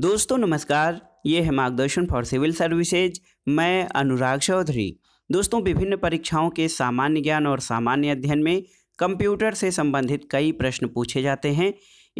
दोस्तों नमस्कार ये है मार्गदर्शन फॉर सिविल सर्विसेज मैं अनुराग चौधरी दोस्तों विभिन्न परीक्षाओं के सामान्य ज्ञान और सामान्य अध्ययन में कंप्यूटर से संबंधित कई प्रश्न पूछे जाते हैं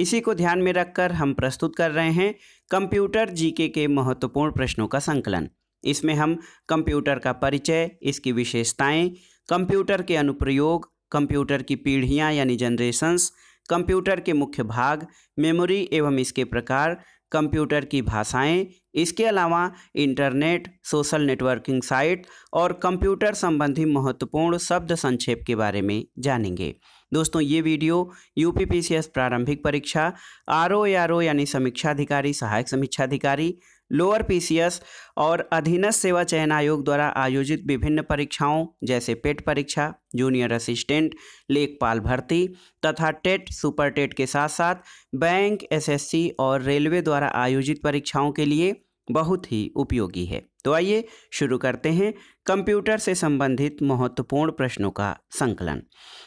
इसी को ध्यान में रखकर हम प्रस्तुत कर रहे हैं कंप्यूटर जीके के महत्वपूर्ण प्रश्नों का संकलन इसमें हम कंप्यूटर का परिचय इसकी विशेषताएं कंप्यूटर के अनुप्रयोग कंप्यूटर की पीढ़ियां यानी जनरेशंस कंप्यूटर के मुख्य भाग मेमोरी एवं इसके प्रकार कंप्यूटर की भाषाएं, इसके अलावा इंटरनेट सोशल नेटवर्किंग साइट और कंप्यूटर संबंधी महत्वपूर्ण शब्द संक्षेप के बारे में जानेंगे दोस्तों ये वीडियो यू पी प्रारंभिक परीक्षा आर ओ यानी समीक्षा अधिकारी सहायक समीक्षाधिकारी लोअर पीसीएस और अधीनस्थ सेवा चयन आयोग द्वारा आयोजित विभिन्न परीक्षाओं जैसे पेट परीक्षा जूनियर असिस्टेंट लेखपाल भर्ती तथा टेट सुपर टेट के साथ साथ बैंक एसएससी और रेलवे द्वारा आयोजित परीक्षाओं के लिए बहुत ही उपयोगी है तो आइए शुरू करते हैं कंप्यूटर से संबंधित महत्वपूर्ण प्रश्नों का संकलन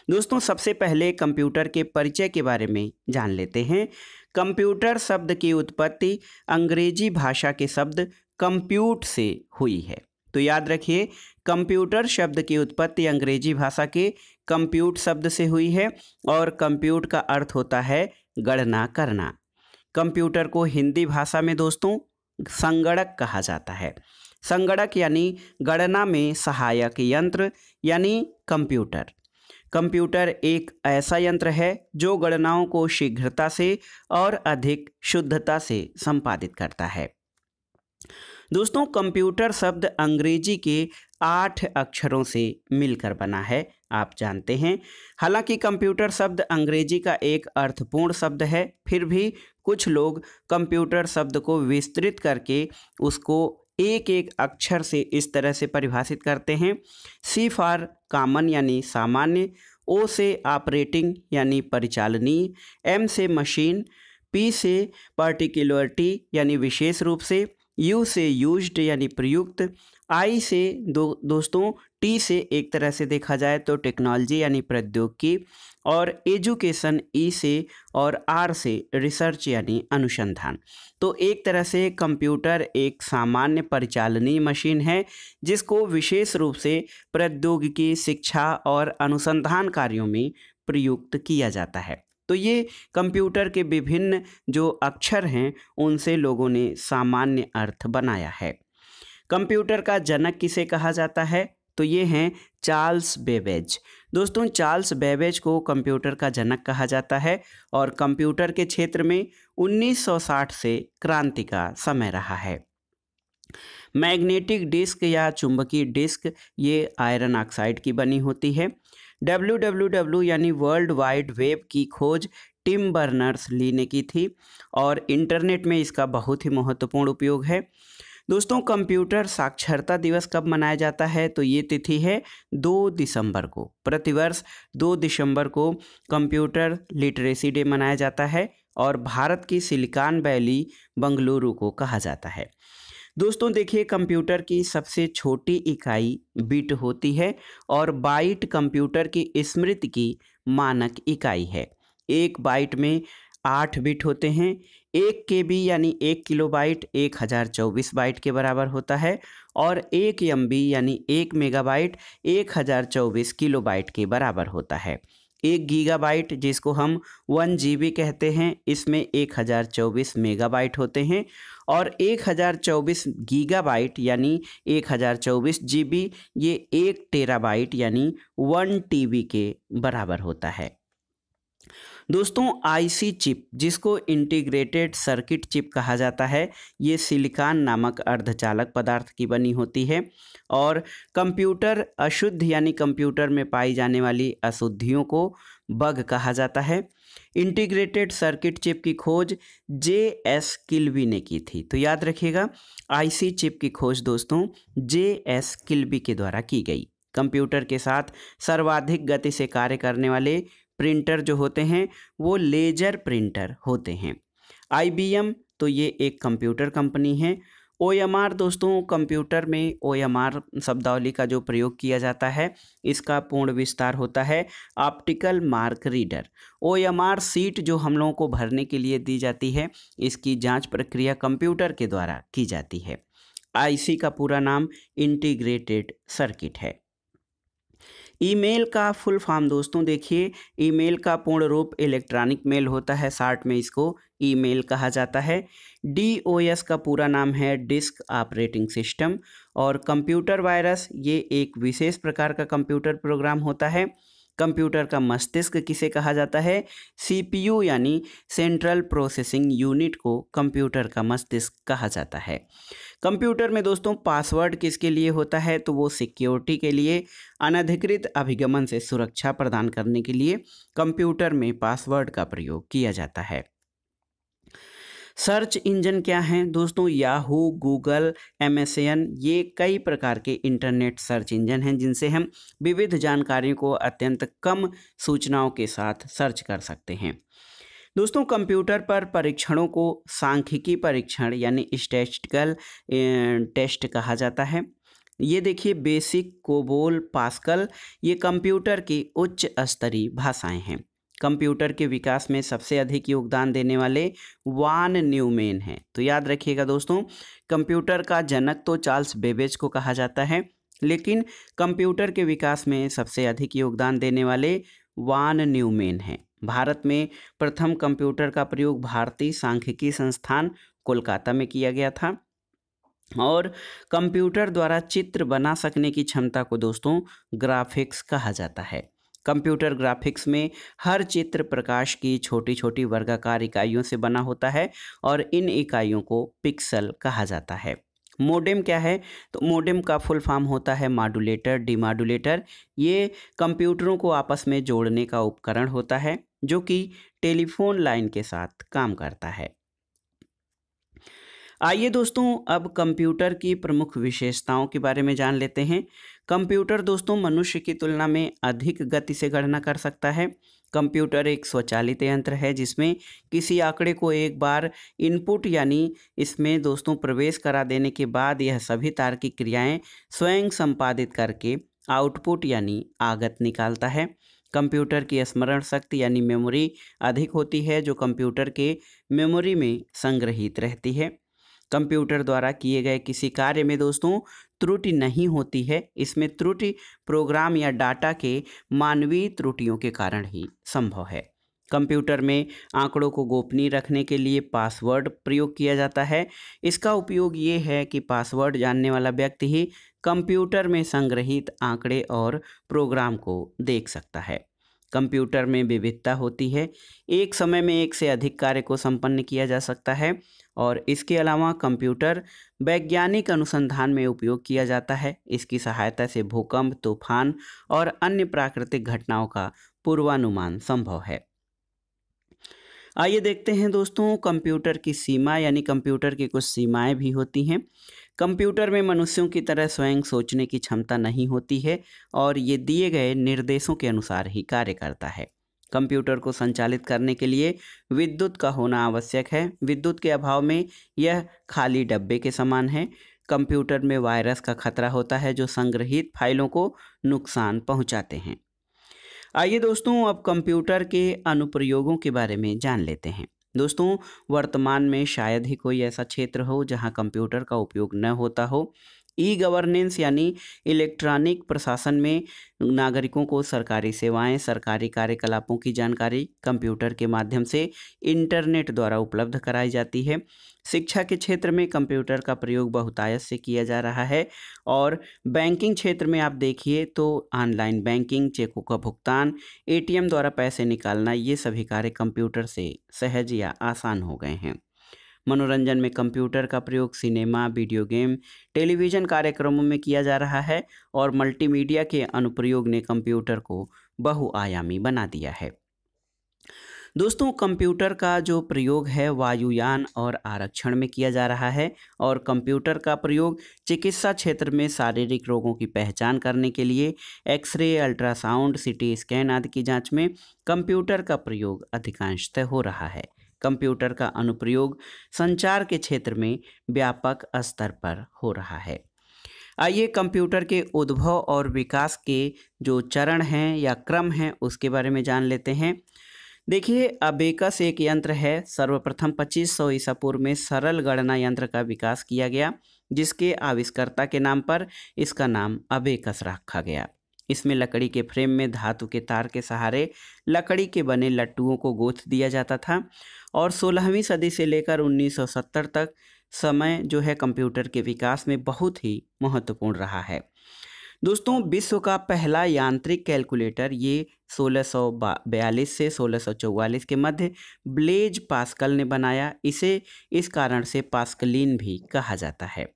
दोस्तों सबसे पहले कंप्यूटर के परिचय के बारे में जान लेते हैं कंप्यूटर शब्द की उत्पत्ति अंग्रेजी भाषा के शब्द कंप्यूट से हुई है तो याद रखिए कंप्यूटर शब्द की उत्पत्ति अंग्रेजी भाषा के कंप्यूट शब्द से हुई है और कंप्यूट का अर्थ होता है गणना करना कंप्यूटर को हिंदी भाषा में दोस्तों संगणक कहा जाता है संगणक यानी गणना में सहायक यंत्र यानी कंप्यूटर कंप्यूटर एक ऐसा यंत्र है जो गणनाओं को शीघ्रता से और अधिक शुद्धता से संपादित करता है दोस्तों कंप्यूटर शब्द अंग्रेजी के आठ अक्षरों से मिलकर बना है आप जानते हैं हालांकि कंप्यूटर शब्द अंग्रेजी का एक अर्थपूर्ण शब्द है फिर भी कुछ लोग कंप्यूटर शब्द को विस्तृत करके उसको एक एक अक्षर से इस तरह से परिभाषित करते हैं सी फॉर कामन यानी सामान्य ओ से ऑपरेटिंग यानी परिचालनीय एम से मशीन पी से पर्टिकुलरिटी यानी विशेष रूप से यू से यूज्ड यानी प्रयुक्त आई से दो दोस्तों टी से एक तरह से देखा जाए तो टेक्नोलॉजी यानी प्रौद्योगिकी और एजुकेशन ई से और आर से रिसर्च यानी अनुसंधान तो एक तरह से कंप्यूटर एक सामान्य परिचालनीय मशीन है जिसको विशेष रूप से प्रौद्योगिकी शिक्षा और अनुसंधान कार्यों में प्रयुक्त किया जाता है तो ये कंप्यूटर के विभिन्न जो अक्षर हैं उनसे लोगों ने सामान्य अर्थ बनाया है कंप्यूटर का जनक किसे कहा जाता है तो ये हैं चार्ल्स बेबेज दोस्तों चार्ल्स बेबेज को कंप्यूटर का जनक कहा जाता है और कंप्यूटर के क्षेत्र में 1960 से क्रांति का समय रहा है मैग्नेटिक डिस्क या चुंबकीय डिस्क ये आयरन ऑक्साइड की बनी होती है डब्ल्यू डब्ल्यू डब्ल्यू यानी वर्ल्ड वाइड वेब की खोज टिम बर्नर्स ली ने की थी और इंटरनेट में इसका बहुत ही महत्वपूर्ण उपयोग है दोस्तों कंप्यूटर साक्षरता दिवस कब मनाया जाता है तो ये तिथि है दो दिसंबर को प्रतिवर्ष दो दिसंबर को कंप्यूटर लिटरेसी डे मनाया जाता है और भारत की सिलिकॉन वैली बंगलुरु को कहा जाता है दोस्तों देखिए कंप्यूटर की सबसे छोटी इकाई बिट होती है और बाइट कंप्यूटर की स्मृति की मानक इकाई है एक बाइट में आठ बिट होते हैं एक के बी यानी एक किलो बाइट एक हज़ार चौबीस बाइट के बराबर होता है और एक एम बी यानी एक मेगाबाइट एक हज़ार चौबीस किलो बाइट के बराबर होता है एक गीगाबाइट जिसको हम वन जी कहते हैं इसमें एक हज़ार चौबीस मेगाबाइट होते हैं और एक हज़ार चौबीस गीगाबाइट यानी एक हज़ार चौबीस जी ये एक टेराबाइट यानी वन टी के बराबर होता है दोस्तों आईसी चिप जिसको इंटीग्रेटेड सर्किट चिप कहा जाता है ये सिलिकॉन नामक अर्धचालक पदार्थ की बनी होती है और कंप्यूटर अशुद्ध यानी कंप्यूटर में पाई जाने वाली अशुद्धियों को बग कहा जाता है इंटीग्रेटेड सर्किट चिप की खोज जे एस किल्बी ने की थी तो याद रखिएगा आईसी चिप की खोज दोस्तों जे एस किल्बी के द्वारा की गई कंप्यूटर के साथ सर्वाधिक गति से कार्य करने वाले प्रिंटर जो होते हैं वो लेजर प्रिंटर होते हैं आई तो ये एक कंप्यूटर कंपनी है ओ दोस्तों कंप्यूटर में ओ शब्दावली का जो प्रयोग किया जाता है इसका पूर्ण विस्तार होता है optical mark reader O sheet जो हम लोगों को भरने के लिए दी जाती है इसकी जांच प्रक्रिया कंप्यूटर के द्वारा की जाती है आईसी का पूरा नाम इंटीग्रेटेड सर्किट है ईमेल का फुल फॉर्म दोस्तों देखिए ईमेल का पूर्ण रूप इलेक्ट्रॉनिक मेल होता है शार्ट में इसको ईमेल कहा जाता है डी ओ एस का पूरा नाम है डिस्क ऑपरेटिंग सिस्टम और कंप्यूटर वायरस ये एक विशेष प्रकार का कंप्यूटर प्रोग्राम होता है कंप्यूटर का मस्तिष्क किसे कहा जाता है सीपीयू यानी सेंट्रल प्रोसेसिंग यूनिट को कंप्यूटर का मस्तिष्क कहा जाता है कंप्यूटर में दोस्तों पासवर्ड किसके लिए होता है तो वो सिक्योरिटी के लिए अनधिकृत अभिगमन से सुरक्षा प्रदान करने के लिए कंप्यूटर में पासवर्ड का प्रयोग किया जाता है सर्च इंजन क्या हैं दोस्तों याहू गूगल एमएसएन ये कई प्रकार के इंटरनेट सर्च इंजन हैं जिनसे हम विविध जानकारियों को अत्यंत कम सूचनाओं के साथ सर्च कर सकते हैं दोस्तों कंप्यूटर पर परीक्षणों को सांख्यिकी परीक्षण यानी स्टैटिकल टेस्ट कहा जाता है ये देखिए बेसिक कोबोल पास्कल ये कंप्यूटर की उच्च स्तरीय भाषाएं हैं कंप्यूटर के विकास में सबसे अधिक योगदान देने वाले वान न्यूमेन हैं तो याद रखिएगा दोस्तों कंप्यूटर का जनक तो चार्ल्स बेबेज को कहा जाता है लेकिन कंप्यूटर के विकास में सबसे अधिक योगदान देने वाले वान न्यूमेन हैं भारत में प्रथम कंप्यूटर का प्रयोग भारतीय सांख्यिकी संस्थान कोलकाता में किया गया था और कंप्यूटर द्वारा चित्र बना सकने की क्षमता को दोस्तों ग्राफिक्स कहा जाता है कंप्यूटर ग्राफिक्स में हर चित्र प्रकाश की छोटी छोटी वर्गाकार इकाइयों से बना होता है और इन इकाइयों को पिक्सल कहा जाता है मोडेम क्या है तो मोडेम का फुल फॉर्म होता है माडुलेटर डिमाडुलेटर ये कंप्यूटरों को आपस में जोड़ने का उपकरण होता है जो कि टेलीफोन लाइन के साथ काम करता है आइए दोस्तों अब कंप्यूटर की प्रमुख विशेषताओं के बारे में जान लेते हैं कंप्यूटर दोस्तों मनुष्य की तुलना में अधिक गति से गणना कर सकता है कंप्यूटर एक स्वचालित यंत्र है जिसमें किसी आंकड़े को एक बार इनपुट यानी इसमें दोस्तों प्रवेश करा देने के बाद यह सभी तार्किक क्रियाएं स्वयं संपादित करके आउटपुट यानी आगत निकालता है कंप्यूटर की स्मरण शक्ति यानी मेमोरी अधिक होती है जो कंप्यूटर के मेमोरी में संग्रहित रहती है कंप्यूटर द्वारा किए गए किसी कार्य में दोस्तों त्रुटि नहीं होती है इसमें त्रुटि प्रोग्राम या डाटा के मानवीय त्रुटियों के कारण ही संभव है कंप्यूटर में आंकड़ों को गोपनीय रखने के लिए पासवर्ड प्रयोग किया जाता है इसका उपयोग ये है कि पासवर्ड जानने वाला व्यक्ति ही कंप्यूटर में संग्रहित आंकड़े और प्रोग्राम को देख सकता है कंप्यूटर में विविधता होती है एक समय में एक से अधिक कार्य को संपन्न किया जा सकता है और इसके अलावा कंप्यूटर वैज्ञानिक अनुसंधान में उपयोग किया जाता है इसकी सहायता से भूकंप तूफान और अन्य प्राकृतिक घटनाओं का पूर्वानुमान संभव है आइए देखते हैं दोस्तों कंप्यूटर की सीमा यानी कंप्यूटर की कुछ सीमाएं भी होती हैं कंप्यूटर में मनुष्यों की तरह स्वयं सोचने की क्षमता नहीं होती है और ये दिए गए निर्देशों के अनुसार ही कार्य करता है कंप्यूटर को संचालित करने के लिए विद्युत का होना आवश्यक है विद्युत के अभाव में यह खाली डब्बे के समान है कंप्यूटर में वायरस का खतरा होता है जो संग्रहित फाइलों को नुकसान पहुंचाते हैं आइए दोस्तों अब कंप्यूटर के अनुप्रयोगों के बारे में जान लेते हैं दोस्तों वर्तमान में शायद ही कोई ऐसा क्षेत्र हो जहां कंप्यूटर का उपयोग न होता हो ई गवर्नेंस यानी इलेक्ट्रॉनिक प्रशासन में नागरिकों को सरकारी सेवाएं सरकारी कार्यकलापों की जानकारी कंप्यूटर के माध्यम से इंटरनेट द्वारा उपलब्ध कराई जाती है शिक्षा के क्षेत्र में कंप्यूटर का प्रयोग बहुतायत से किया जा रहा है और बैंकिंग क्षेत्र में आप देखिए तो ऑनलाइन बैंकिंग चेकों का भुगतान एटीएम द्वारा पैसे निकालना ये सभी कार्य कंप्यूटर से सहज या आसान हो गए हैं मनोरंजन में कंप्यूटर का प्रयोग सिनेमा वीडियो गेम टेलीविज़न कार्यक्रमों में किया जा रहा है और मल्टीमीडिया के अनुप्रयोग ने कंप्यूटर को बहुआयामी बना दिया है दोस्तों कंप्यूटर का जो प्रयोग है वायुयान और आरक्षण में किया जा रहा है और कंप्यूटर का प्रयोग चिकित्सा क्षेत्र में शारीरिक रोगों की पहचान करने के लिए एक्सरे अल्ट्रासाउंड सिटी स्कैन आदि की जांच में कंप्यूटर का प्रयोग अधिकांशतः हो रहा है कंप्यूटर का अनुप्रयोग संचार के क्षेत्र में व्यापक स्तर पर हो रहा है आइए कंप्यूटर के उद्भव और विकास के जो चरण हैं या क्रम हैं उसके बारे में जान लेते हैं देखिए अबेकस एक यंत्र है सर्वप्रथम 2500 सौ ईसा पूर्व में सरल गणना यंत्र का विकास किया गया जिसके आविष्कर्ता के नाम पर इसका नाम अबेकस रखा गया इसमें लकड़ी के फ्रेम में धातु के तार के सहारे लकड़ी के बने लट्टुओं को गोथ दिया जाता था और सोलहवीं सदी से लेकर 1970 तक समय जो है कंप्यूटर के विकास में बहुत ही महत्वपूर्ण रहा है दोस्तों विश्व का पहला यांत्रिक कैलकुलेटर ये 1642 से 1644 के मध्य ब्लेज पास्कल ने बनाया इसे इस कारण से पास्कलिन भी कहा जाता है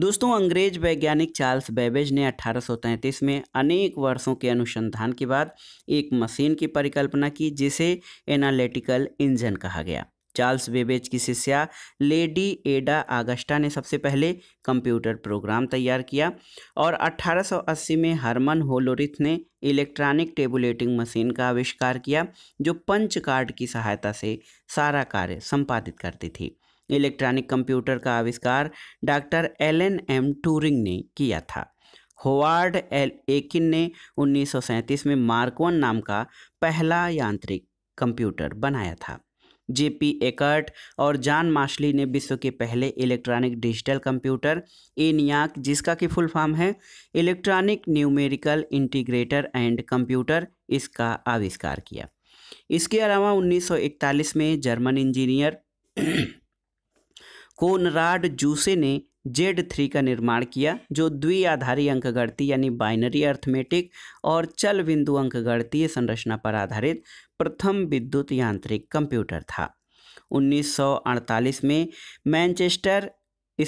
दोस्तों अंग्रेज वैज्ञानिक चार्ल्स बेबेज ने 1833 में अनेक वर्षों के अनुसंधान के बाद एक मशीन की परिकल्पना की जिसे एनालिटिकल इंजन कहा गया चार्ल्स बेबेज की शिष्या लेडी एडा आगस्टा ने सबसे पहले कंप्यूटर प्रोग्राम तैयार किया और 1880 में हरमन होलोरिथ ने इलेक्ट्रॉनिक टेबुलेटिंग मशीन का आविष्कार किया जो पंच कार्ड की सहायता से सारा कार्य संपादित करती थी इलेक्ट्रॉनिक कंप्यूटर का आविष्कार डॉक्टर एलन एम टूरिंग ने किया था होवार्ड एल एकिन ने 1937 में मार्कवन नाम का पहला यांत्रिक कंप्यूटर बनाया था जेपी एकर्ट और जॉन माशली ने विश्व के पहले इलेक्ट्रॉनिक डिजिटल कंप्यूटर एनियाक जिसका कि फुल फॉर्म है electronic numerical integrator and computer इसका आविष्कार किया इसके अलावा 1941 में जर्मन इंजीनियर कोनराड जूसे ने जेड थ्री का निर्माण किया जो द्विआधारी अंकगणती यानी बाइनरी अर्थमेटिक और चल बिंदु अंकगणतीय संरचना पर आधारित प्रथम विद्युत यांत्रिक कंप्यूटर था 1948 में Manchester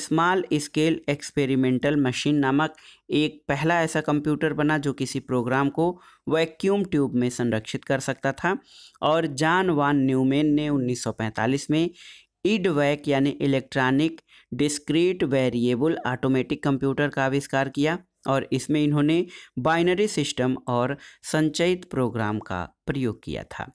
small scale experimental machine नामक एक पहला ऐसा कंप्यूटर बना जो किसी प्रोग्राम को वैक्यूम ट्यूब में संरक्षित कर सकता था और जॉन वान न्यूमेन ने 1945 में ईडवैक यानी electronic discrete variable automatic computer का आविष्कार किया और इसमें इन्होंने बाइनरी सिस्टम और संचयित प्रोग्राम का प्रयोग किया था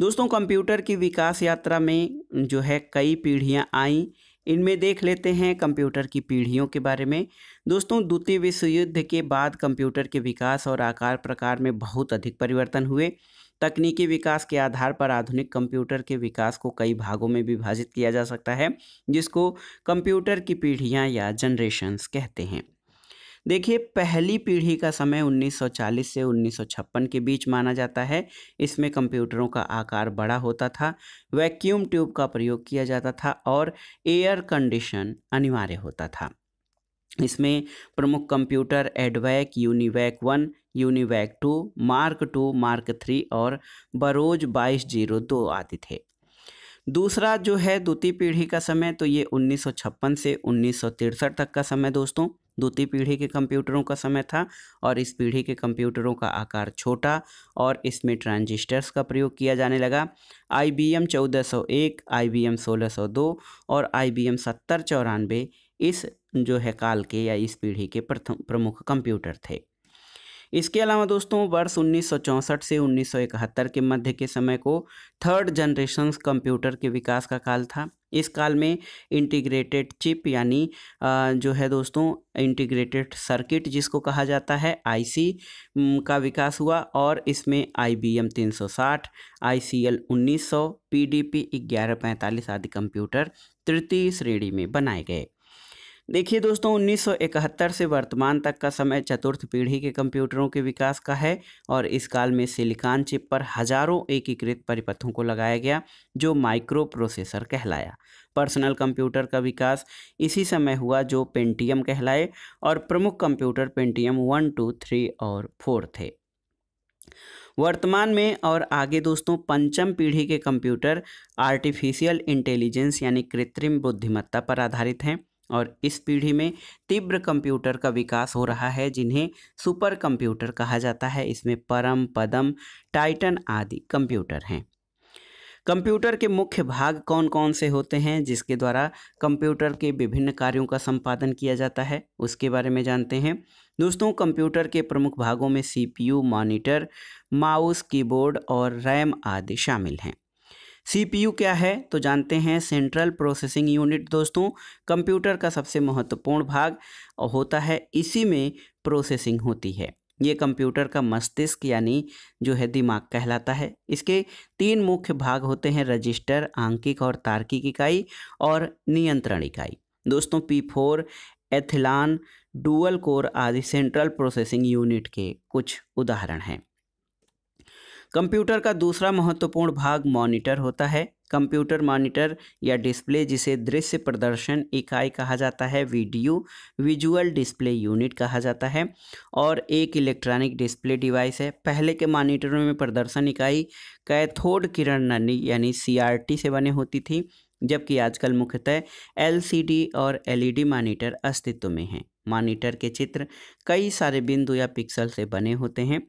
दोस्तों कंप्यूटर की विकास यात्रा में जो है कई पीढ़ियां आई इनमें देख लेते हैं कंप्यूटर की पीढ़ियों के बारे में दोस्तों द्वितीय विश्व युद्ध के बाद कंप्यूटर के विकास और आकार प्रकार में बहुत अधिक परिवर्तन हुए तकनीकी विकास के आधार पर आधुनिक कंप्यूटर के विकास को कई भागों में विभाजित किया जा सकता है जिसको कंप्यूटर की पीढ़ियाँ या जनरेशन्स कहते हैं देखिए पहली पीढ़ी का समय 1940 से 1956 के बीच माना जाता है इसमें कंप्यूटरों का आकार बड़ा होता था वैक्यूम ट्यूब का प्रयोग किया जाता था और एयर कंडीशन अनिवार्य होता था इसमें प्रमुख computer EDVAC UNIVAC one UNIVAC two Mark two Mark three और बरोज बाईस जीरो दो आदि थे दूसरा जो है द्वितीय पीढ़ी का समय तो ये उन्नीस से उन्नीस तक का समय दोस्तों द्वितीय पीढ़ी के कंप्यूटरों का समय था और इस पीढ़ी के कंप्यूटरों का आकार छोटा और इसमें ट्रांजिस्टर्स का प्रयोग किया जाने लगा आई बी एम चौदह सौ एक आई बी एम सोलह सौ दो और आई बी एम सत्तर चौरानवे इस जो है काल के या इस पीढ़ी के प्रथम प्रमुख कंप्यूटर थे इसके अलावा दोस्तों वर्ष उन्नीस से उन्नीस के मध्य के समय को थर्ड जनरेशन कंप्यूटर के विकास का काल था इस काल में इंटीग्रेटेड चिप यानी जो है दोस्तों इंटीग्रेटेड सर्किट जिसको कहा जाता है आईसी का विकास हुआ और इसमें आई बी एम तीन सौ साठ आई सी एल उन्नीस सौ पी डी पी ग्यारह पैंतालीस आदि कंप्यूटर तृतीय श्रेणी में बनाए गए देखिए दोस्तों 1971 से वर्तमान तक का समय चतुर्थ पीढ़ी के कंप्यूटरों के विकास का है और इस काल में सिलिकॉन चिप पर हजारों एकीकृत परिपथों को लगाया गया जो माइक्रो प्रोसेसर कहलाया पर्सनल कंप्यूटर का विकास इसी समय हुआ जो पेंटियम कहलाए और प्रमुख computer Pentium one two three और फोर थे वर्तमान में और आगे दोस्तों पंचम पीढ़ी के कंप्यूटर आर्टिफिशियल इंटेलिजेंस यानी कृत्रिम बुद्धिमत्ता पर आधारित हैं और इस पीढ़ी में तीव्र कंप्यूटर का विकास हो रहा है जिन्हें सुपर कंप्यूटर कहा जाता है इसमें परम पदम टाइटन आदि कंप्यूटर हैं कंप्यूटर के मुख्य भाग कौन कौन से होते हैं जिसके द्वारा कंप्यूटर के विभिन्न कार्यों का संपादन किया जाता है उसके बारे में जानते हैं दोस्तों कंप्यूटर के प्रमुख भागों में सीपीयू मॉनिटर माउस कीबोर्ड और रैम आदि शामिल हैं सीपीयू क्या है तो जानते हैं सेंट्रल प्रोसेसिंग यूनिट दोस्तों कंप्यूटर का सबसे महत्वपूर्ण भाग होता है इसी में प्रोसेसिंग होती है ये कंप्यूटर का मस्तिष्क यानी जो है दिमाग कहलाता है इसके तीन मुख्य भाग होते हैं रजिस्टर आंकिक और तार्किक इकाई और नियंत्रण इकाई दोस्तों P four Athlon dual core आदि सेंट्रल प्रोसेसिंग यूनिट के कुछ उदाहरण हैं कंप्यूटर का दूसरा महत्वपूर्ण भाग मॉनिटर होता है कंप्यूटर मॉनिटर या डिस्प्ले जिसे दृश्य प्रदर्शन इकाई कहा जाता है वीडियो विजुअल डिस्प्ले यूनिट कहा जाता है और एक इलेक्ट्रॉनिक डिस्प्ले डिवाइस है पहले के मॉनिटरों में प्रदर्शन इकाई कैथोड किरण नली यानी सीआरटी से बने होती थी जबकि आजकल मुख्यतः एलसीडी और एलईडी e मॉनिटर अस्तित्व में हैं मॉनिटर के चित्र कई सारे बिंदु या पिक्सल से बने होते हैं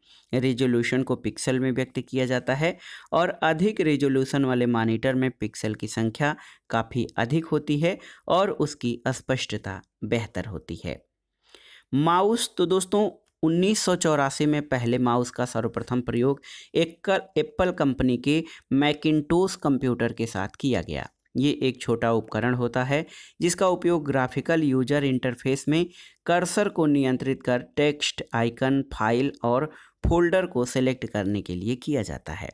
रेजोल्यूशन को पिक्सल में व्यक्त किया जाता है और अधिक रेजोल्यूशन वाले मॉनिटर में पिक्सल की संख्या काफ़ी अधिक होती है और उसकी स्पष्टता बेहतर होती है माउस तो दोस्तों उन्नीस में पहले माउस का सर्वप्रथम प्रयोग एक एप्पल कंपनी के मैकिनटोस कंप्यूटर के साथ किया गया ये एक छोटा उपकरण होता है जिसका उपयोग ग्राफिकल यूजर इंटरफेस में कर्सर को नियंत्रित कर टेक्स्ट आइकन फाइल और फोल्डर को सेलेक्ट करने के लिए किया जाता है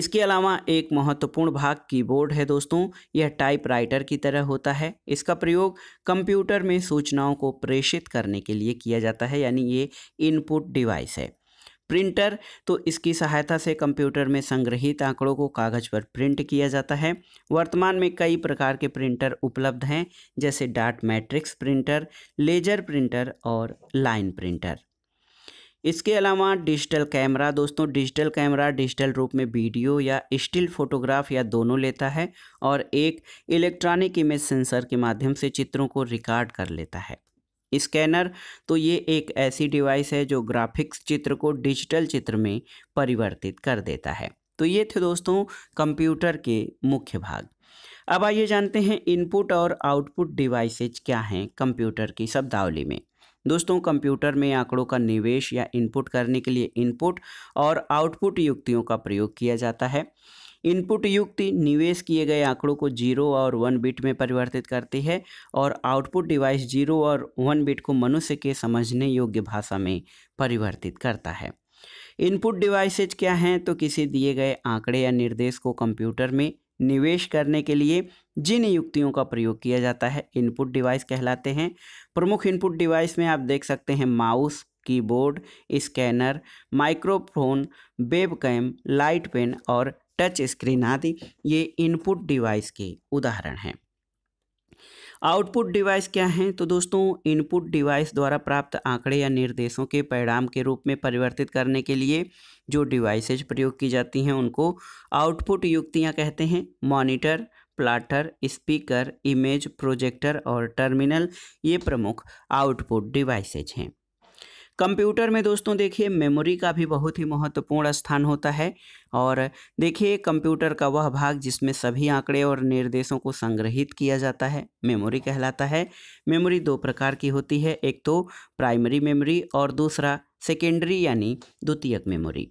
इसके अलावा एक महत्वपूर्ण भाग कीबोर्ड है दोस्तों यह टाइपराइटर की तरह होता है इसका प्रयोग कंप्यूटर में सूचनाओं को प्रेषित करने के लिए किया जाता है यानी ये इनपुट डिवाइस है प्रिंटर तो इसकी सहायता से कंप्यूटर में संग्रहित आंकड़ों को कागज़ पर प्रिंट किया जाता है वर्तमान में कई प्रकार के प्रिंटर उपलब्ध हैं जैसे dot matrix printer laser printer और लाइन प्रिंटर इसके अलावा डिजिटल कैमरा दोस्तों डिजिटल कैमरा डिजिटल रूप में वीडियो या स्टिल फोटोग्राफ या दोनों लेता है और एक इलेक्ट्रॉनिक इमेज सेंसर के माध्यम से चित्रों को रिकॉर्ड कर लेता है स्कैनर तो ये एक ऐसी डिवाइस है जो ग्राफिक्स चित्र को डिजिटल चित्र में परिवर्तित कर देता है तो ये थे दोस्तों कंप्यूटर के मुख्य भाग अब आइए जानते हैं इनपुट और आउटपुट डिवाइसेज क्या हैं कंप्यूटर की शब्दावली में दोस्तों कंप्यूटर में आंकड़ों का निवेश या इनपुट करने के लिए इनपुट और आउटपुट युक्तियों का प्रयोग किया जाता है इनपुट युक्त निवेश किए गए आंकड़ों को जीरो और वन बिट में परिवर्तित करती है और आउटपुट डिवाइस जीरो और वन बिट को मनुष्य के समझने योग्य भाषा में परिवर्तित करता है इनपुट डिवाइसेज क्या हैं तो किसी दिए गए आंकड़े या निर्देश को कंप्यूटर में निवेश करने के लिए जिन युक्तियों का प्रयोग किया जाता है इनपुट डिवाइस कहलाते हैं प्रमुख इनपुट डिवाइस में आप देख सकते हैं mouse keyboard scanner microphone webcam light pen और टच स्क्रीन आदि ये इनपुट डिवाइस के उदाहरण हैं आउटपुट डिवाइस क्या हैं तो दोस्तों इनपुट डिवाइस द्वारा प्राप्त आंकड़े या निर्देशों के परिणाम के रूप में परिवर्तित करने के लिए जो डिवाइसेज प्रयोग की जाती हैं उनको आउटपुट युक्तियां कहते हैं monitor plotter speaker image projector और टर्मिनल ये प्रमुख आउटपुट डिवाइसेज हैं कंप्यूटर में दोस्तों देखिए मेमोरी का भी बहुत ही महत्वपूर्ण स्थान होता है और देखिए कंप्यूटर का वह भाग जिसमें सभी आंकड़े और निर्देशों को संग्रहित किया जाता है मेमोरी कहलाता है मेमोरी दो प्रकार की होती है एक तो प्राइमरी मेमोरी और दूसरा सेकेंडरी यानी द्वितीयक मेमोरी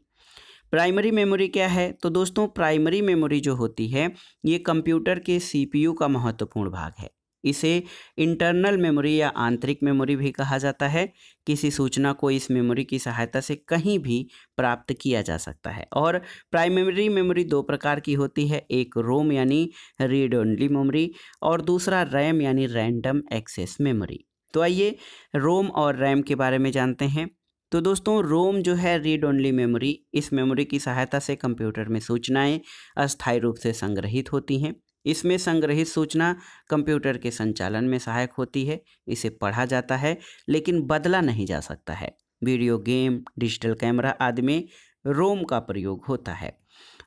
प्राइमरी मेमोरी क्या है तो दोस्तों प्राइमरी मेमोरी जो होती है ये कंप्यूटर के सीपीयू का महत्वपूर्ण भाग है इसे इंटरनल मेमोरी या आंतरिक मेमोरी भी कहा जाता है किसी सूचना को इस मेमोरी की सहायता से कहीं भी प्राप्त किया जा सकता है और प्राइमरी मेमोरी दो प्रकार की होती है एक रोम यानी रीड ओनली मेमोरी और दूसरा रैम यानी रैंडम एक्सेस मेमोरी तो आइए रोम और रैम के बारे में जानते हैं तो दोस्तों रोम जो है रीड ओनली मेमोरी इस मेमोरी की सहायता से कंप्यूटर में सूचनाएं अस्थायी रूप से संग्रहित होती हैं इसमें संग्रहित सूचना कंप्यूटर के संचालन में सहायक होती है इसे पढ़ा जाता है लेकिन बदला नहीं जा सकता है वीडियो गेम डिजिटल कैमरा आदि में रोम का प्रयोग होता है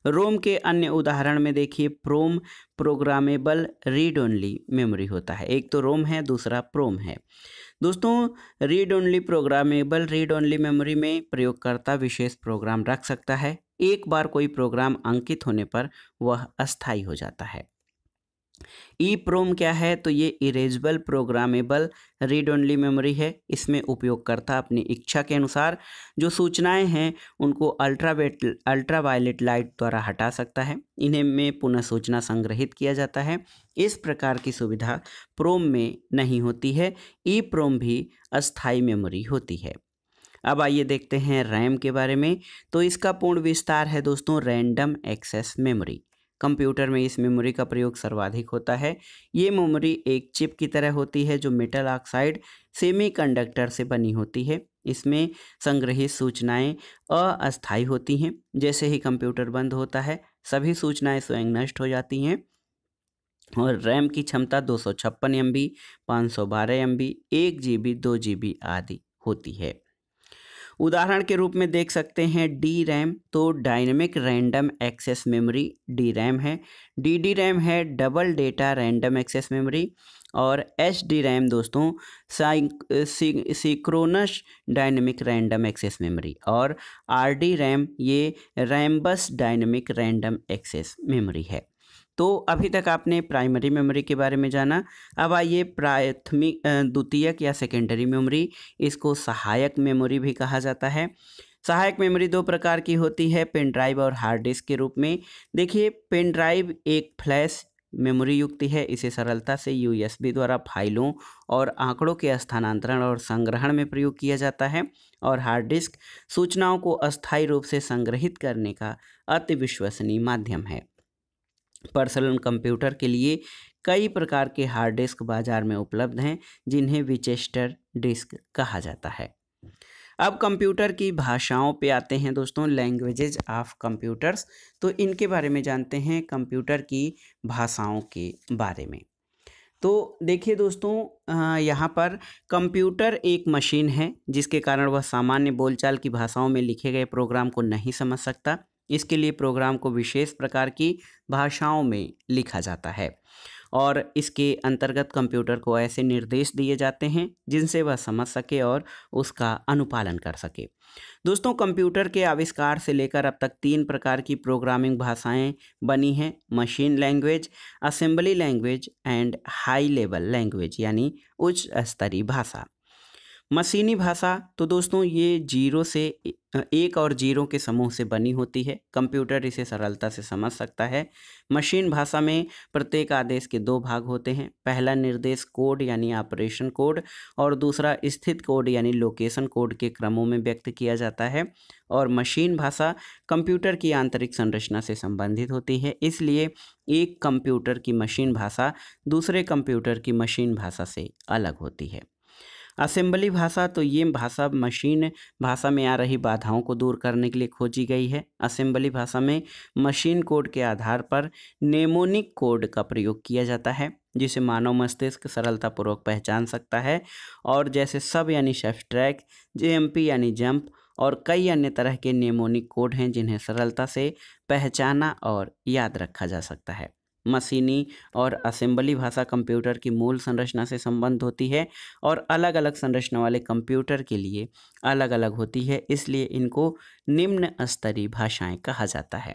रोम के अन्य उदाहरण में देखिए PROM programmable read only memory होता है एक तो रोम है दूसरा प्रोम है दोस्तों read only programmable read only memory में प्रयोगकर्ता विशेष प्रोग्राम रख सकता है एक बार कोई प्रोग्राम अंकित होने पर वह अस्थायी हो जाता है ई प्रोम क्या है तो ये erasable programmable read only memory है इसमें उपयोगकर्ता अपनी इच्छा के अनुसार जो सूचनाएं हैं उनको अल्ट्रावेट अल्ट्रावायलेट लाइट द्वारा हटा सकता है इन्हें में पुनः सूचना संग्रहित किया जाता है इस प्रकार की सुविधा प्रोम में नहीं होती है ई प्रोम भी अस्थायी मेमोरी होती है अब आइए देखते हैं रैम के बारे में तो इसका पूर्ण विस्तार है दोस्तों रैंडम एक्सेस मेमोरी कंप्यूटर में इस मेमोरी का प्रयोग सर्वाधिक होता है ये मेमोरी एक चिप की तरह होती है जो मेटल ऑक्साइड सेमीकंडक्टर से बनी होती है इसमें संग्रहित सूचनाएं अस्थायी होती हैं जैसे ही कंप्यूटर बंद होता है सभी सूचनाएं स्वयं नष्ट हो जाती हैं और रैम की क्षमता दो सौ छप्पन एम बी पाँच सौ बारह एम बी एक जी बी दो जी बी आदि होती है उदाहरण के रूप में देख सकते हैं डी रैम तो dynamic random access memory D RAM है डी डी रैम है double data random access memory और एच डी रैम दोस्तों synchronous dynamic random access memory और आर डी रैम ये Rambus dynamic random access memory है तो अभी तक आपने प्राइमरी मेमोरी के बारे में जाना अब आइए प्राथमिक द्वितीयक या सेकेंडरी मेमोरी इसको सहायक मेमोरी भी कहा जाता है सहायक मेमोरी दो प्रकार की होती है पेन ड्राइव और हार्ड डिस्क के रूप में देखिए पेन ड्राइव एक फ्लैश मेमोरी युक्ति है इसे सरलता से यूएसबी द्वारा फाइलों और आंकड़ों के स्थानांतरण और संग्रहण में प्रयोग किया जाता है और हार्ड डिस्क सूचनाओं को अस्थायी रूप से संग्रहित करने का अति विश्वसनीय माध्यम है पर्सनल कंप्यूटर के लिए कई प्रकार के हार्ड डिस्क बाज़ार में उपलब्ध हैं जिन्हें विचेस्टर डिस्क कहा जाता है अब कंप्यूटर की भाषाओं पे आते हैं दोस्तों लैंग्वेजेज ऑफ कंप्यूटर्स तो इनके बारे में जानते हैं कंप्यूटर की भाषाओं के बारे में तो देखिए दोस्तों यहाँ पर कंप्यूटर एक मशीन है जिसके कारण वह सामान्य बोलचाल की भाषाओं में लिखे गए प्रोग्राम को नहीं समझ सकता इसके लिए प्रोग्राम को विशेष प्रकार की भाषाओं में लिखा जाता है और इसके अंतर्गत कंप्यूटर को ऐसे निर्देश दिए जाते हैं जिनसे वह समझ सके और उसका अनुपालन कर सके दोस्तों कंप्यूटर के आविष्कार से लेकर अब तक तीन प्रकार की प्रोग्रामिंग भाषाएं बनी हैं machine language assembly language and high level language यानी उच्च स्तरीय भाषा मशीनी भाषा तो दोस्तों ये जीरो से एक और जीरो के समूह से बनी होती है कंप्यूटर इसे सरलता से समझ सकता है मशीन भाषा में प्रत्येक आदेश के दो भाग होते हैं पहला निर्देश कोड यानी ऑपरेशन कोड और दूसरा स्थित कोड यानी लोकेशन कोड के क्रमों में व्यक्त किया जाता है और मशीन भाषा कंप्यूटर की आंतरिक संरचना से संबंधित होती है इसलिए एक कंप्यूटर की मशीन भाषा दूसरे कंप्यूटर की मशीन भाषा से अलग होती है असेंबली भाषा तो ये भाषा मशीन भाषा में आ रही बाधाओं को दूर करने के लिए खोजी गई है असेंबली भाषा में मशीन कोड के आधार पर नेमोनिक कोड का प्रयोग किया जाता है जिसे मानव मस्तिष्क सरलतापूर्वक पहचान सकता है और जैसे सब यानी एम पी यानी जंप और कई अन्य तरह के नेमोनिक कोड हैं जिन्हें सरलता से पहचाना और याद रखा जा सकता है मशीनी और असेंबली भाषा कंप्यूटर की मूल संरचना से संबंध होती है और अलग अलग संरचना वाले कंप्यूटर के लिए अलग अलग होती है इसलिए इनको निम्न स्तरीय भाषाएं कहा जाता है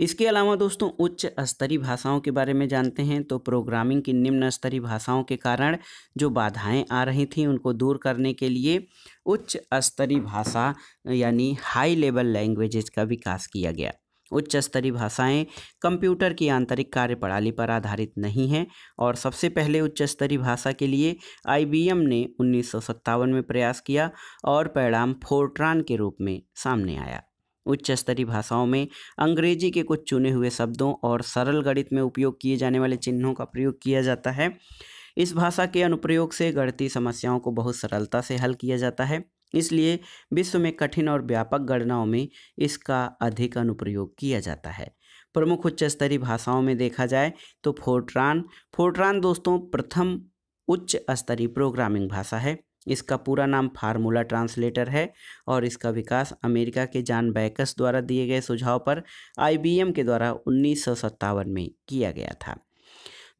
इसके अलावा दोस्तों उच्च स्तरीय भाषाओं के बारे में जानते हैं तो प्रोग्रामिंग की निम्न स्तरीय भाषाओं के कारण जो बाधाएं आ रही थी उनको दूर करने के लिए उच्च स्तरीय भाषा यानी हाई लेवल लैंग्वेजेस का विकास किया गया उच्च स्तरीय भाषाएं कंप्यूटर की आंतरिक कार्य प्रणाली पर आधारित नहीं हैं और सबसे पहले उच्च स्तरीय भाषा के लिए आईबीएम ने उन्नीस में प्रयास किया और परिणाम फोर्ट्रान के रूप में सामने आया उच्च स्तरीय भाषाओं में अंग्रेजी के कुछ चुने हुए शब्दों और सरल गणित में उपयोग किए जाने वाले चिन्हों का प्रयोग किया जाता है इस भाषा के अनुप्रयोग से गणितीय समस्याओं को बहुत सरलता से हल किया जाता है इसलिए विश्व में कठिन और व्यापक गणनाओं में इसका अधिक अनुप्रयोग किया जाता है प्रमुख उच्च स्तरीय भाषाओं में देखा जाए तो फोर्ट्रान फोर्ट्रान दोस्तों प्रथम उच्च स्तरीय प्रोग्रामिंग भाषा है इसका पूरा नाम फार्मूला ट्रांसलेटर है और इसका विकास अमेरिका के जान बैकस द्वारा दिए गए सुझाव पर आईबीएम के द्वारा उन्नीस में किया गया था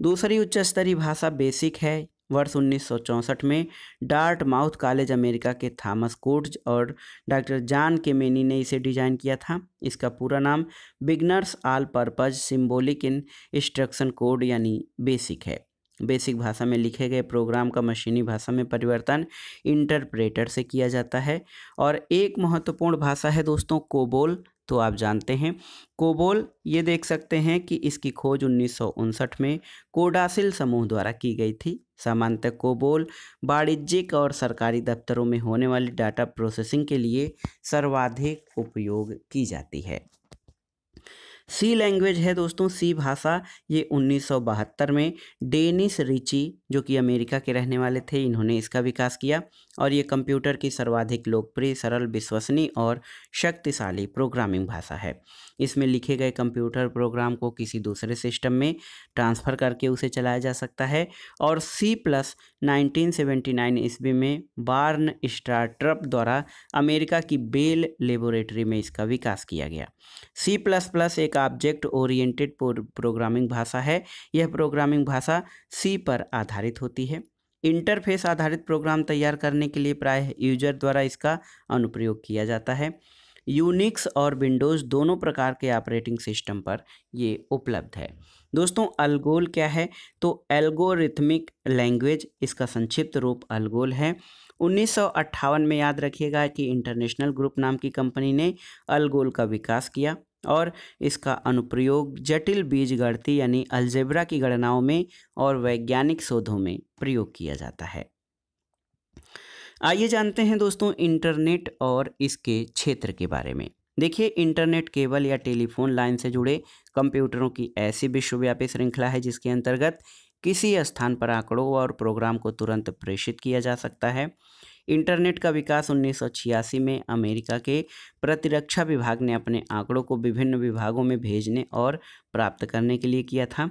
दूसरी उच्च स्तरीय भाषा बेसिक है वर्ष चौंसठ में डार्ट माउथ कॉलेज अमेरिका के थॉमस कोट्स और डॉक्टर जान के मेनी ने इसे डिजाइन किया था इसका पूरा नाम beginners all purpose symbolic instruction code यानी बेसिक है बेसिक भाषा में लिखे गए प्रोग्राम का मशीनी भाषा में परिवर्तन इंटरप्रेटर से किया जाता है और एक महत्वपूर्ण भाषा है दोस्तों कोबोल तो आप जानते हैं कोबोल ये देख सकते हैं कि इसकी खोज उन्नीस में कोडासिल समूह द्वारा की गई थी सामान्यतः कोबोल वाणिज्यिक और सरकारी दफ्तरों में होने वाली डाटा प्रोसेसिंग के लिए सर्वाधिक उपयोग की जाती है सी लैंग्वेज है दोस्तों सी भाषा ये 1972 में डेनिस रिची जो कि अमेरिका के रहने वाले थे इन्होंने इसका विकास किया और ये कंप्यूटर की सर्वाधिक लोकप्रिय सरल विश्वसनीय और शक्तिशाली प्रोग्रामिंग भाषा है इसमें लिखे गए कंप्यूटर प्रोग्राम को किसी दूसरे सिस्टम में ट्रांसफ़र करके उसे चलाया जा सकता है और सी प्लस नाइनटीन ईस्वी में बार्न स्टार्टअप द्वारा अमेरिका की बेल लेबोरेटरी में इसका विकास किया गया सी प्लस प्लस एक ऑब्जेक्ट ओरिएंटेड प्रोग्रामिंग भाषा है यह प्रोग्रामिंग भाषा सी पर आधारित होती है इंटरफेस आधारित प्रोग्राम तैयार करने के लिए प्रायः यूजर द्वारा इसका अनुप्रयोग किया जाता है यूनिक्स और विंडोज़ दोनों प्रकार के ऑपरेटिंग सिस्टम पर ये उपलब्ध है दोस्तों अलगोल क्या है तो एल्गोरिथमिक लैंग्वेज इसका संक्षिप्त रूप अलगोल है उन्नीस में याद रखिएगा कि इंटरनेशनल ग्रुप नाम की कंपनी ने अलगोल का विकास किया और इसका अनुप्रयोग जटिल बीज गणती यानी अल्जेब्रा की गणनाओं में और वैज्ञानिक शोधों में प्रयोग किया जाता है आइए जानते हैं दोस्तों इंटरनेट और इसके क्षेत्र के बारे में देखिए इंटरनेट केबल या टेलीफोन लाइन से जुड़े कंप्यूटरों की ऐसी विश्वव्यापी श्रृंखला है जिसके अंतर्गत किसी स्थान पर आंकड़ों और प्रोग्राम को तुरंत प्रेषित किया जा सकता है इंटरनेट का विकास 1986 में अमेरिका के प्रतिरक्षा विभाग ने अपने आंकड़ों को विभिन्न विभागों में भेजने और प्राप्त करने के लिए किया था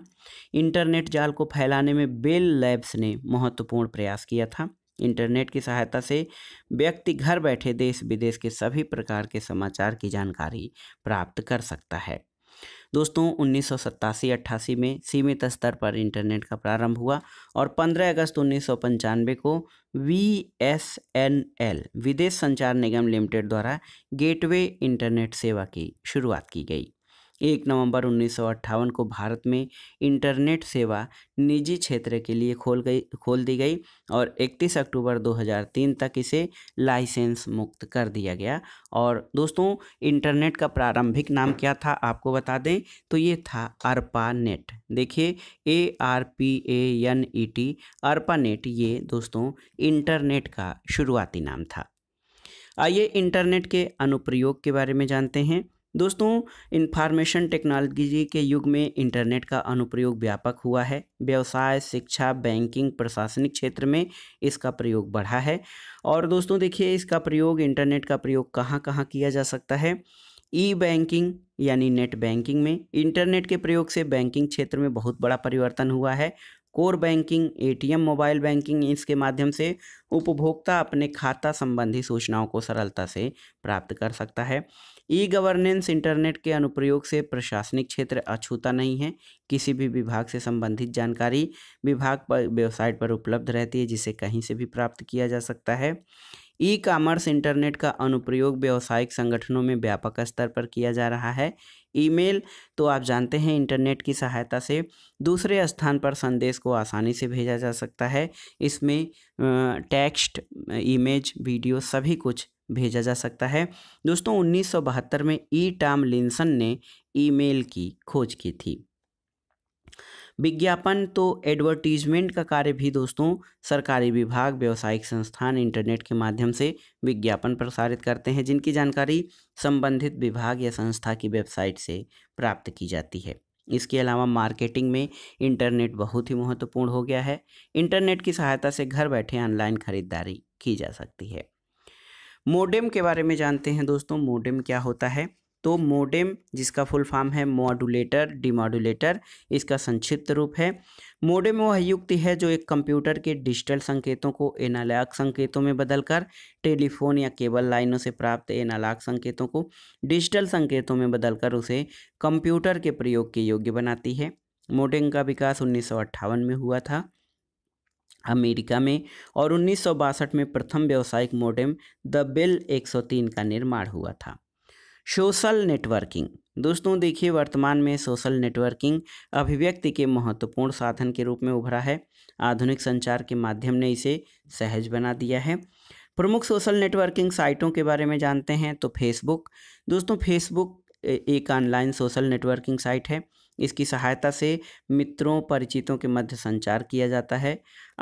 इंटरनेट जाल को फैलाने में बेल लैब्स ने महत्वपूर्ण प्रयास किया था इंटरनेट की सहायता से व्यक्ति घर बैठे देश विदेश के सभी प्रकार के समाचार की जानकारी प्राप्त कर सकता है दोस्तों उन्नीस सौ में सीमित स्तर पर इंटरनेट का प्रारंभ हुआ और 15 अगस्त उन्नीस को V S N L Videsh Sanchar Nigam limited द्वारा गेटवे इंटरनेट सेवा की शुरुआत की गई एक नवंबर उन्नीस को भारत में इंटरनेट सेवा निजी क्षेत्र के लिए खोल गई खोल दी गई और 31 अक्टूबर 2003 तक इसे लाइसेंस मुक्त कर दिया गया और दोस्तों इंटरनेट का प्रारंभिक नाम क्या था आपको बता दें तो ये था अरपा नेट देखिए A R P A N E e T ARPANET ये दोस्तों इंटरनेट का शुरुआती नाम था आइए इंटरनेट के अनुप्रयोग के बारे में जानते हैं दोस्तों इंफॉर्मेशन टेक्नोलॉजी के युग में इंटरनेट का अनुप्रयोग व्यापक हुआ है व्यवसाय शिक्षा बैंकिंग प्रशासनिक क्षेत्र में इसका प्रयोग बढ़ा है और दोस्तों देखिए इसका प्रयोग इंटरनेट का प्रयोग कहाँ कहाँ किया जा सकता है ई बैंकिंग यानी नेट बैंकिंग में इंटरनेट के प्रयोग से बैंकिंग क्षेत्र में बहुत बड़ा परिवर्तन हुआ है core banking ATM mobile banking इसके माध्यम से उपभोक्ता अपने खाता संबंधी सूचनाओं को सरलता से प्राप्त कर सकता है ई गवर्नेंस इंटरनेट के अनुप्रयोग से प्रशासनिक क्षेत्र अछूता नहीं है किसी भी विभाग से संबंधित जानकारी विभाग पर वेबसाइट पर उपलब्ध रहती है जिसे कहीं से भी प्राप्त किया जा सकता है ई कॉमर्स इंटरनेट का अनुप्रयोग व्यावसायिक संगठनों में व्यापक स्तर पर किया जा रहा है ईमेल तो आप जानते हैं इंटरनेट की सहायता से दूसरे स्थान पर संदेश को आसानी से भेजा जा सकता है इसमें टेक्स्ट इमेज वीडियो सभी कुछ भेजा जा सकता है दोस्तों 1972 में ई टाम लिंसन ने ईमेल की खोज की थी विज्ञापन तो एडवर्टीजमेंट का कार्य भी दोस्तों सरकारी विभाग व्यावसायिक संस्थान इंटरनेट के माध्यम से विज्ञापन प्रसारित करते हैं जिनकी जानकारी संबंधित विभाग या संस्था की वेबसाइट से प्राप्त की जाती है इसके अलावा मार्केटिंग में इंटरनेट बहुत ही महत्वपूर्ण हो गया है इंटरनेट की सहायता से घर बैठे ऑनलाइन खरीदारी की जा सकती है मोडेम के बारे में जानते हैं दोस्तों मोडेम क्या होता है तो मोडेम जिसका फुल फॉर्म है मॉडुलेटर डिमॉडुलेटर इसका संक्षिप्त रूप है मोडेम वह युक्ति है जो एक कंप्यूटर के डिजिटल संकेतों को एनालॉग संकेतों में बदलकर टेलीफोन या केबल लाइनों से प्राप्त एनालॉग संकेतों को डिजिटल संकेतों में बदलकर उसे कंप्यूटर के प्रयोग के योग्य बनाती है मोडेम का विकास उन्नीस में हुआ था अमेरिका में और उन्नीस में प्रथम व्यावसायिक मोडेम द बेल 103 का निर्माण हुआ था सोशल नेटवर्किंग दोस्तों देखिए वर्तमान में सोशल नेटवर्किंग अभिव्यक्ति के महत्वपूर्ण साधन के रूप में उभरा है आधुनिक संचार के माध्यम ने इसे सहज बना दिया है प्रमुख सोशल नेटवर्किंग साइटों के बारे में जानते हैं तो फेसबुक दोस्तों फेसबुक एक ऑनलाइन सोशल नेटवर्किंग साइट है इसकी सहायता से मित्रों परिचितों के मध्य संचार किया जाता है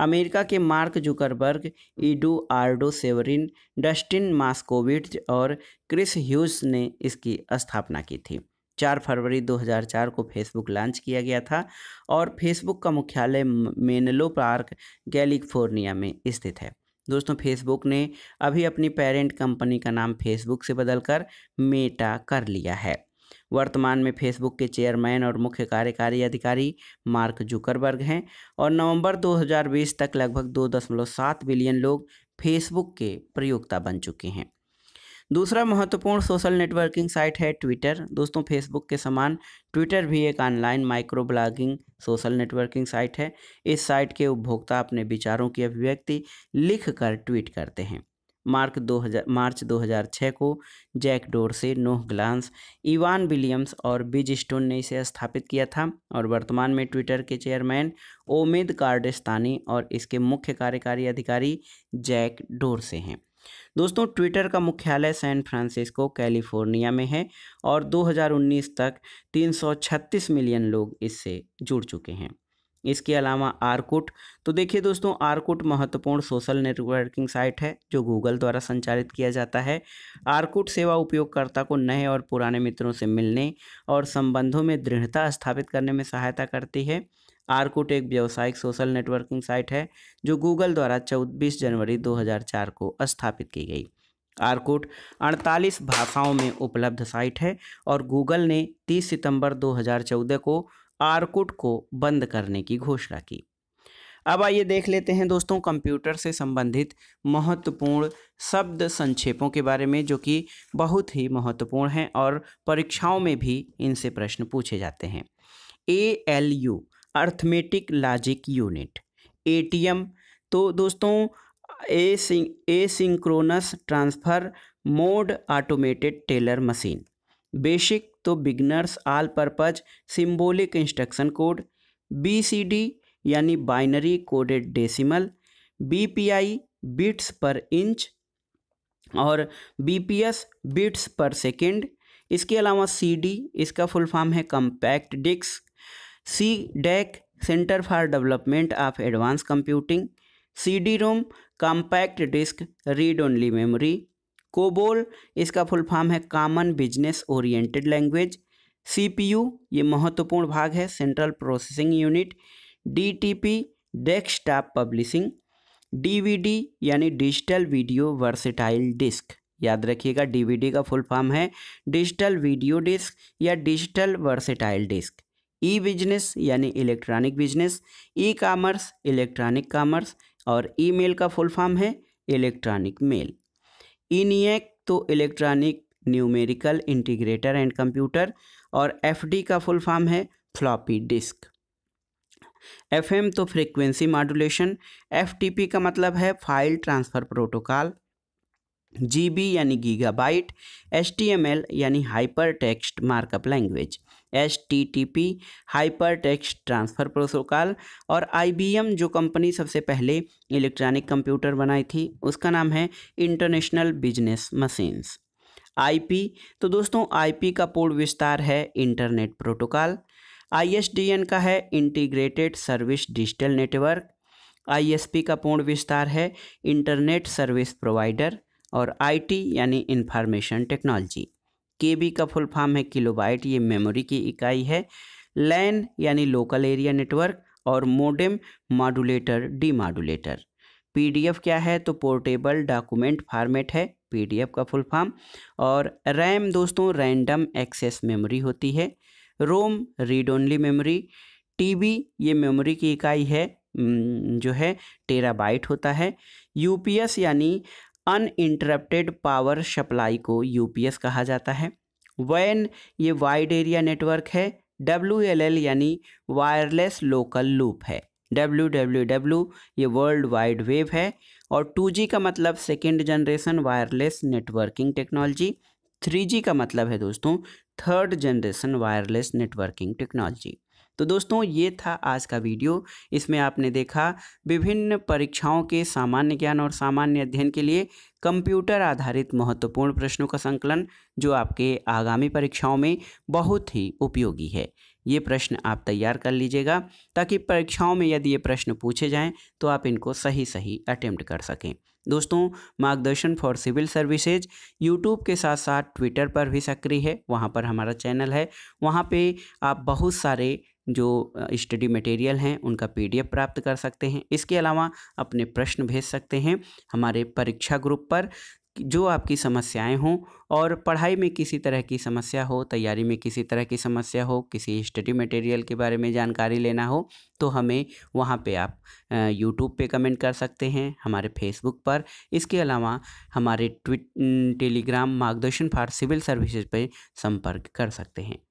अमेरिका के Mark Zuckerberg Eduardo Saverin Dustin Moskovitz और क्रिस ह्यूज ने इसकी स्थापना की थी चार फरवरी 2004 को फेसबुक लॉन्च किया गया था और फेसबुक का मुख्यालय मेनलो पार्क कैलिफोर्निया में स्थित है दोस्तों फेसबुक ने अभी अपनी पेरेंट कंपनी का नाम फेसबुक से बदलकर मेटा कर लिया है वर्तमान में फेसबुक के चेयरमैन और मुख्य कार्यकारी अधिकारी मार्क जुकरबर्ग हैं और नवंबर 2020 तक लगभग 2.7 बिलियन लोग फेसबुक के प्रयोक्ता बन चुके हैं दूसरा महत्वपूर्ण सोशल नेटवर्किंग साइट है ट्विटर दोस्तों फेसबुक के समान ट्विटर भी एक online microblogging social networking site है इस साइट के उपभोक्ता अपने विचारों की अभिव्यक्ति लिख कर ट्वीट करते हैं मार्क 2000 मार्च 2006 को Jack Dorsey Noah Glass Evan Williams और बिज स्टोन ने इसे स्थापित किया था और वर्तमान में ट्विटर के चेयरमैन ओमेद कार्डेस्तानी और इसके मुख्य कार्यकारी अधिकारी जैक डोरसे हैं दोस्तों ट्विटर का मुख्यालय सैन फ्रांसिस्को कैलिफोर्निया में है और 2019 तक 336 मिलियन लोग इससे जुड़ चुके हैं इसके अलावा आरकुट तो देखिए दोस्तों आरकुट महत्वपूर्ण सोशल नेटवर्किंग साइट है जो गूगल द्वारा संचालित किया जाता है आरकुट सेवा उपयोगकर्ता को नए और पुराने मित्रों से मिलने और संबंधों में दृढ़ता स्थापित करने में सहायता करती है आरकुट एक व्यावसायिक सोशल नेटवर्किंग साइट है जो गूगल द्वारा चौबीस जनवरी दो को स्थापित की गई आरकोट 48 भाषाओं में उपलब्ध साइट है और गूगल ने 30 सितंबर 2014 को आरकुट को बंद करने की घोषणा की अब आइए देख लेते हैं दोस्तों कंप्यूटर से संबंधित महत्वपूर्ण शब्द संक्षेपों के बारे में जो कि बहुत ही महत्वपूर्ण हैं और परीक्षाओं में भी इनसे प्रश्न पूछे जाते हैं A L U arithmetic logic unit A T M तो दोस्तों asynchronous transfer mode automated teller machine BASIC तो beginners all purpose symbolic instruction code BCD यानी binary coded decimal BPI bits per inch और BPS bits per second इसके अलावा CD इसका full form है compact disc C DAC e centre for development of advanced computing C D ROM compact disc read only memory COBOL इसका full form है common business oriented language CPU ये महत्वपूर्ण भाग है central processing unit DTP desktop publishing DVD यानी digital video versatile disc याद रखिएगा DVD का फुल फॉर्म है डिजिटल वीडियो डिस्क या digital versatile disc E business यानी electronic business E commerce electronic commerce और ईमेल का फुल फॉर्म है electronic mail ENIAC e e तो electronic numerical integrator and computer और एफडी का फुल फॉर्म है फ्लॉपी डिस्क एफएम तो फ्रीक्वेंसी टी एफटीपी का मतलब है फाइल ट्रांसफ़र प्रोटोकॉल जीबी यानी गीगाबाइट एचटीएमएल यानी hypertext markup language H T T P hypertext transfer protocol और आई जो कंपनी सबसे पहले इलेक्ट्रॉनिक कंप्यूटर बनाई थी उसका नाम है इंटरनेशनल बिजनेस मशीन्स पी तो दोस्तों पी का पूर्ण विस्तार है इंटरनेट प्रोटोकॉल एन का है integrated service digital network P का पूर्ण विस्तार है इंटरनेट सर्विस प्रोवाइडर और आईटी यानी इंफॉर्मेशन टेक्नोलॉजी के का फुल फॉर्म है किलोबाइट ये मेमोरी की इकाई है लैन यानी लोकल एरिया नेटवर्क और मोडेम मॉडुलेटर डी पीडीएफ क्या है तो पोर्टेबल डॉक्यूमेंट फॉर्मेट है पीडीएफ का फुल फॉर्म और रैम दोस्तों रैंडम एक्सेस मेमोरी होती है ROM read only memory TB ये मेमोरी की इकाई है जो है टेराबाइट होता है यूपीएस यानी अनइंटरप्टेड पावर सप्लाई को यूपीएस कहा जाता है वैन ये वाइड एरिया नेटवर्क है डब्ल्यू यानी वायरलेस लोकल लूप है डब्ल्यू ये वर्ल्ड वाइड वेव है और 2G का मतलब second generation wireless networking technology 3G का मतलब है दोस्तों third generation wireless networking technology तो दोस्तों ये था आज का वीडियो इसमें आपने देखा विभिन्न परीक्षाओं के सामान्य ज्ञान और सामान्य अध्ययन के लिए कंप्यूटर आधारित महत्वपूर्ण प्रश्नों का संकलन जो आपके आगामी परीक्षाओं में बहुत ही उपयोगी है ये प्रश्न आप तैयार कर लीजिएगा ताकि परीक्षाओं में यदि ये प्रश्न पूछे जाएं तो आप इनको सही सही अटेम्प्ट कर सकें दोस्तों मार्गदर्शन फॉर सिविल सर्विसेज यूट्यूब के साथ साथ ट्विटर पर भी सक्रिय है वहाँ पर हमारा चैनल है वहाँ पे आप बहुत सारे जो स्टडी मटेरियल हैं उनका पीडीएफ प्राप्त कर सकते हैं इसके अलावा अपने प्रश्न भेज सकते हैं हमारे परीक्षा ग्रुप पर जो आपकी समस्याएं हों और पढ़ाई में किसी तरह की समस्या हो तैयारी में किसी तरह की समस्या हो किसी स्टडी मटेरियल के बारे में जानकारी लेना हो तो हमें वहाँ पे आप यूट्यूब पे कमेंट कर सकते हैं हमारे फेसबुक पर इसके अलावा हमारे tweet Telegram Margdarshan for civil services पे संपर्क कर सकते हैं